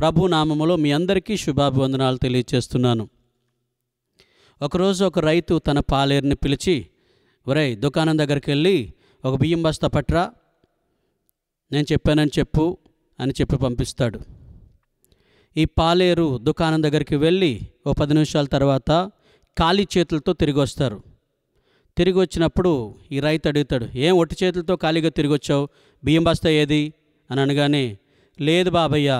ప్రభు నామములో మీ అందరికీ శుభాభివందనాలు తెలియచేస్తున్నాను ఒకరోజు ఒక రైతు తన పాలేరుని పిలిచి ఒరై దుకాణం దగ్గరికి వెళ్ళి ఒక బియ్యం బస్తా పట్రా నేను చెప్పానని చెప్పు అని చెప్పి పంపిస్తాడు ఈ పాలేరు దుకాణం దగ్గరికి వెళ్ళి ఓ పది నిమిషాల తర్వాత ఖాళీ చేతులతో తిరిగి వస్తారు తిరిగి వచ్చినప్పుడు ఈ రైతు అడుగుతాడు ఏం ఒట్టి చేతులతో ఖాళీగా తిరిగి వచ్చావు బియ్యం బస్తా ఏది అని అనగానే లేదు బాబయ్య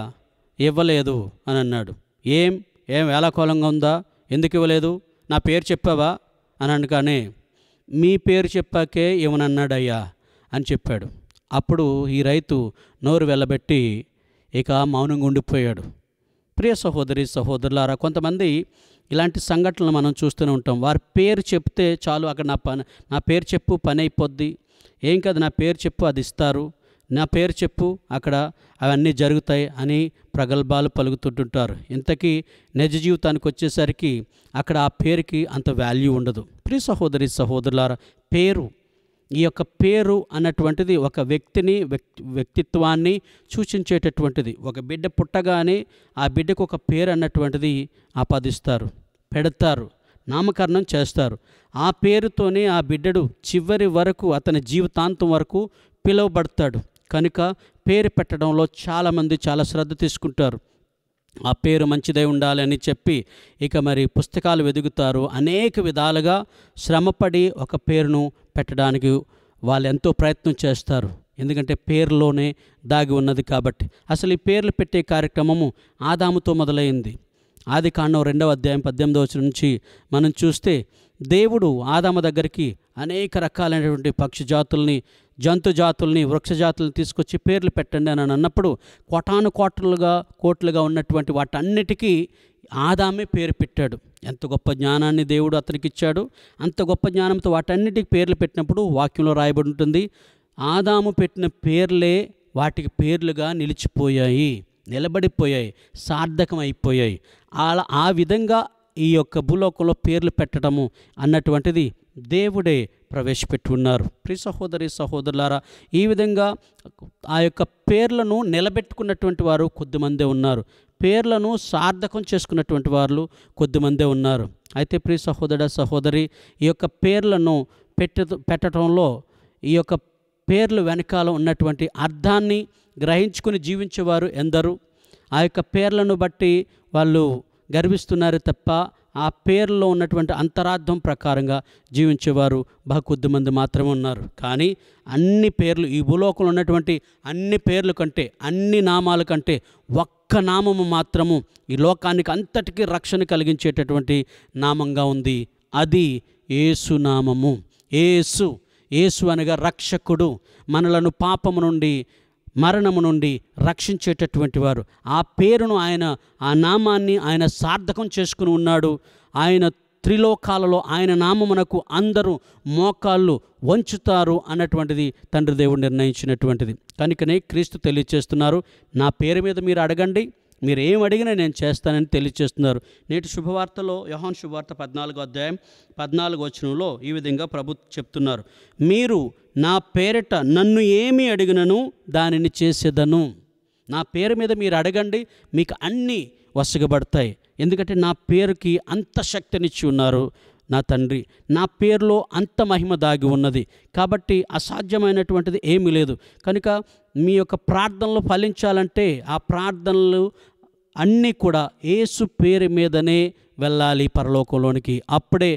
ఇవ్వలేదు అని అన్నాడు ఏం ఏం వేలాకోలంగా ఉందా ఎందుకు ఇవ్వలేదు నా పేరు చెప్పావా అని అనగానే మీ పేరు చెప్పాకే ఇవ్వనన్నాడయ్యా అని చెప్పాడు అప్పుడు ఈ రైతు నోరు వెళ్ళబెట్టి ఇక మౌనంగా ఉండిపోయాడు ప్రియ సహోదరి సహోదరులారా కొంతమంది ఇలాంటి సంఘటనలు మనం చూస్తూనే ఉంటాం వారి పేరు చెప్తే చాలు అక్కడ నా పని నా పేరు చెప్పు పని అయిపోద్ది ఏం కాదు నా పేరు చెప్పు అది ఇస్తారు నా పేరు చెప్పు అక్కడ అవన్నీ జరుగుతాయి అని ప్రగల్భాలు పలుకుతుంటుంటారు ఇంతకీ నిజ జీవితానికి వచ్చేసరికి అక్కడ ఆ పేరుకి అంత వాల్యూ ఉండదు ప్రియ సహోదరి సహోదరుల పేరు ఈ యొక్క పేరు అన్నటువంటిది ఒక వ్యక్తిని వ్యక్తిత్వాన్ని సూచించేటటువంటిది ఒక బిడ్డ పుట్టగానే ఆ బిడ్డకు ఒక పేరు అన్నటువంటిది ఆపాదిస్తారు పెడతారు నామకరణం చేస్తారు ఆ పేరుతోనే ఆ బిడ్డడు చివరి వరకు అతని జీవితాంతం వరకు పిలువబడతాడు కనుక పేరు పెట్టడంలో చాలామంది చాలా శ్రద్ధ తీసుకుంటారు ఆ పేరు మంచిదై ఉండాలని చెప్పి ఇక మరి పుస్తకాలు వెదుగుతారు అనేక విధాలుగా శ్రమపడి ఒక పేరును పెట్టడానికి వాళ్ళు ఎంతో ప్రయత్నం చేస్తారు ఎందుకంటే పేరులోనే దాగి ఉన్నది కాబట్టి అసలు ఈ పేర్లు పెట్టే కార్యక్రమము ఆదాముతో మొదలైంది ఆది కాండం రెండవ అధ్యాయం పద్దెనిమిదవ నుంచి మనం చూస్తే దేవుడు ఆదామ దగ్గరికి అనేక రకాలైనటువంటి పక్షి జాతుల్ని జంతు జాతుల్ని వృక్ష జాతుల్ని తీసుకొచ్చి పేర్లు పెట్టండి అని అన్నప్పుడు కోటాను కోటలుగా కోట్లుగా ఉన్నటువంటి వాటన్నిటికీ ఆదామే పేరు పెట్టాడు ఎంత గొప్ప జ్ఞానాన్ని దేవుడు అతనికి ఇచ్చాడు అంత గొప్ప జ్ఞానంతో వాటన్నిటికి పేర్లు పెట్టినప్పుడు వాక్యంలో రాయబడి ఉంటుంది ఆదాము పెట్టిన పేర్లే వాటికి పేర్లుగా నిలిచిపోయాయి నిలబడిపోయాయి సార్థకం అయిపోయాయి అలా ఆ విధంగా ఈ యొక్క భూలోకంలో పేర్లు పెట్టడము అన్నటువంటిది దేవుడే ప్రవేశపెట్టి ఉన్నారు ప్రి సహోదరి సహోదరులారా ఈ విధంగా ఆ యొక్క పేర్లను నిలబెట్టుకున్నటువంటి వారు కొద్దిమందే ఉన్నారు పేర్లను సార్థకం చేసుకున్నటువంటి వాళ్ళు కొద్దిమందే ఉన్నారు అయితే ప్రి సహోదర సహోదరి ఈ యొక్క పేర్లను పెట్ట పెట్టడంలో ఈ యొక్క పేర్లు వెనకాల ఉన్నటువంటి అర్థాన్ని గ్రహించుకుని జీవించేవారు ఎందరు ఆ యొక్క పేర్లను బట్టి వాళ్ళు గర్విస్తున్నారు తప్ప ఆ పేర్లో ఉన్నటువంటి అంతరార్థం ప్రకారంగా జీవించేవారు బహు కొద్ది మంది మాత్రమే ఉన్నారు కానీ అన్ని పేర్లు ఈ భూలోకంలో ఉన్నటువంటి అన్ని పేర్ల కంటే అన్ని నామాల కంటే ఒక్క నామము మాత్రము ఈ లోకానికి అంతటికీ రక్షణ కలిగించేటటువంటి నామంగా ఉంది అది ఏసు నామము ఏసు ఏసు అనగా రక్షకుడు మనలను పాపము నుండి మరణము నుండి రక్షించేటటువంటి వారు ఆ పేరును ఆయన ఆ నామాన్ని ఆయన సార్థకం చేసుకుని ఉన్నాడు ఆయన త్రిలోకాలలో ఆయన నామమునకు అందరూ మోకాళ్ళు వంచుతారు అన్నటువంటిది తండ్రి దేవుడు నిర్ణయించినటువంటిది కనుకనే క్రీస్తు తెలియచేస్తున్నారు నా పేరు మీద మీరు అడగండి మీరు ఏం అడిగినా నేను చేస్తానని తెలియచేస్తున్నారు నేటి శుభవార్తలో యహాన్ శుభవార్త పద్నాలుగో అధ్యాయం పద్నాలుగు వచనంలో ఈ విధంగా ప్రభు చెప్తున్నారు మీరు నా పేరిట నన్ను ఏమి అడిగినను దానిని చేసేదను నా పేరు మీద మీరు అడగండి మీకు అన్నీ వసగబడతాయి ఎందుకంటే నా పేరుకి అంత శక్తినిచ్చి ఉన్నారు నా తండ్రి నా పేరులో అంత మహిమ దాగి ఉన్నది కాబట్టి అసాధ్యమైనటువంటిది ఏమీ లేదు కనుక మీ యొక్క ప్రార్థనలు ఫలించాలంటే ఆ ప్రార్థనలు అన్నీ కూడా ఏసు పేరు మీదనే వెళ్ళాలి పరలోకంలోనికి అప్పుడే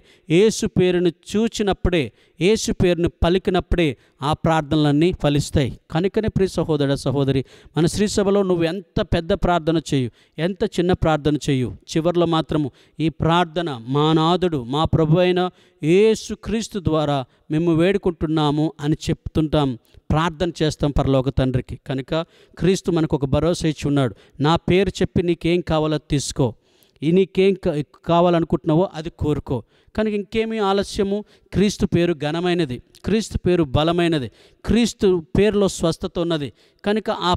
ఏసు పేరును చూచినప్పుడే ఏసు పేరును పలికినప్పుడే ఆ ప్రార్థనలన్నీ ఫలిస్తాయి కనుకనే ప్రియ సహోదర సహోదరి మన శ్రీ సభలో నువ్వు ఎంత పెద్ద ప్రార్థన చేయు ఎంత చిన్న ప్రార్థన చేయు చివరిలో మాత్రము ఈ ప్రార్థన మా నాథుడు మా ప్రభు అయిన ఏసుక్రీస్తు ద్వారా మేము వేడుకుంటున్నాము అని చెప్తుంటాం ప్రార్థన చేస్తాం పరలోక తండ్రికి కనుక క్రీస్తు మనకు ఒక భరోసా ఇచ్చి ఉన్నాడు నా పేరు చెప్పి నీకేం కావాలో తీసుకో నీకేం కావాలనుకుంటున్నావో అది కోరుకో కానీ ఇంకేమీ ఆలస్యము క్రీస్తు పేరు ఘనమైనది క్రీస్తు పేరు బలమైనది క్రీస్తు పేరులో స్వస్థత ఉన్నది కనుక ఆ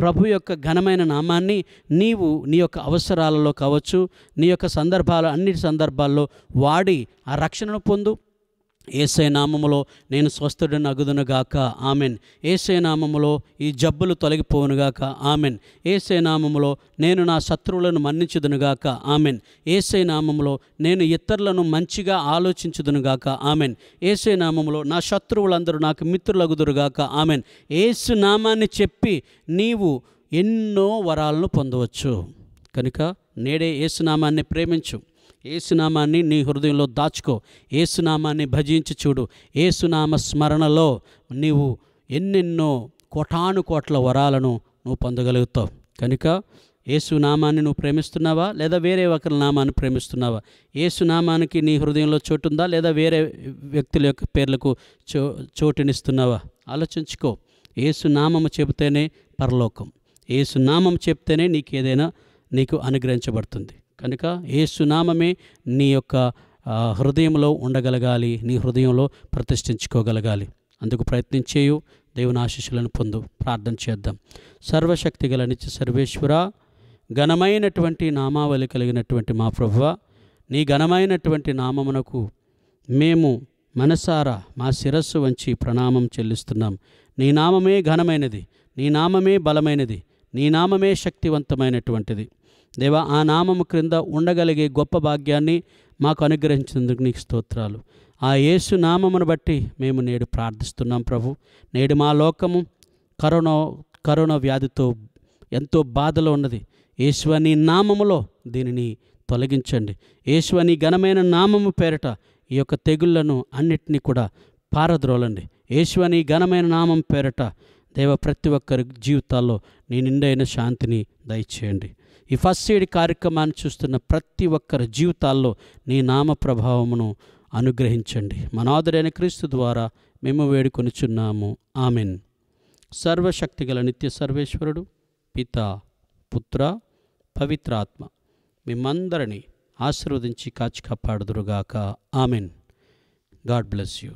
ప్రభు యొక్క ఘనమైన నామాన్ని నీవు నీ యొక్క అవసరాలలో కావచ్చు నీ యొక్క సందర్భాలు అన్ని సందర్భాల్లో వాడి ఆ రక్షణను పొందు ఏసై నామములో నేను స్వస్థుడిని గాక ఆమెన్ ఏసై నామములో ఈ జబ్బులు తొలగిపోవునుగాక ఆమెన్ ఏసై నామములో నేను నా శత్రువులను మన్నించుదునుగాక ఆమెన్ ఏసై నామములో నేను ఇతరులను మంచిగా ఆలోచించుదునుగాక ఆమెన్ ఏసై నామములో నా శత్రువులందరూ నాకు మిత్రులగుదురుగాక ఆమెన్ ఏసు నామాన్ని చెప్పి నీవు ఎన్నో వరాలను పొందవచ్చు కనుక నేడే ఏసునామాన్ని ప్రేమించు ఏసునామాన్ని నీ హృదయంలో దాచుకో ఏసునామాన్ని భజించి చూడు ఏసునామ స్మరణలో నీవు ఎన్నెన్నో కోటాను కోట్ల వరాలను నువ్వు పొందగలుగుతావు కనుక ఏసునామాన్ని నువ్వు ప్రేమిస్తున్నావా లేదా వేరే ఒకరి నామాన్ని ప్రేమిస్తున్నావా ఏసునామానికి నీ హృదయంలో చోటు ఉందా లేదా వేరే వ్యక్తుల యొక్క పేర్లకు చో చోటునిస్తున్నావా ఆలోచించుకో ఏసునామము చెబితేనే పరలోకం ఏసునామం చెప్తేనే నీకు ఏదైనా నీకు అనుగ్రహించబడుతుంది కనుక ఏ సునామమే నీ యొక్క హృదయంలో ఉండగలగాలి నీ హృదయంలో ప్రతిష్ఠించుకోగలగాలి అందుకు ప్రయత్నించేయు దేవుని ఆశీస్సులను పొందు ప్రార్థన చేద్దాం సర్వశక్తి గల నిత్య సర్వేశ్వర ఘనమైనటువంటి నామావళి కలిగినటువంటి మా ప్రభువ నీ ఘనమైనటువంటి నామమునకు మేము మనసారా మా శిరస్సు వంచి ప్రణామం చెల్లిస్తున్నాం నీ నామమే ఘనమైనది నీ నామమే బలమైనది నీ నామమే శక్తివంతమైనటువంటిది దేవా ఆ నామము క్రింద ఉండగలిగే గొప్ప భాగ్యాన్ని మాకు అనుగ్రహించినందుకు నీకు స్తోత్రాలు ఆ యేసు నామమును బట్టి మేము నేడు ప్రార్థిస్తున్నాం ప్రభు నేడు మా లోకము కరోనా కరోనా వ్యాధితో ఎంతో బాధలో ఉన్నది యేసువని నామములో దీనిని తొలగించండి యేసువని ఘనమైన నామము పేరట ఈ యొక్క తెగుళ్లను అన్నిటినీ కూడా పారద్రోలండి యేసువని ఘనమైన నామం పేరట దేవ ప్రతి ఒక్కరి జీవితాల్లో నీ నిండైన శాంతిని దయచేయండి ఈ ఫస్ట్ ఎయిడ్ కార్యక్రమాన్ని చూస్తున్న ప్రతి ఒక్కరి జీవితాల్లో నీ నామ ప్రభావమును అనుగ్రహించండి మనాదుడైన క్రీస్తు ద్వారా మేము వేడుకొనిచున్నాము ఆమెన్ సర్వశక్తిగల నిత్య సర్వేశ్వరుడు పిత పుత్ర పవిత్రాత్మ మిమ్మందరినీ ఆశీర్వదించి కాచి కాపాడుదురుగాక ఆమెన్ గాడ్ బ్లెస్ యూ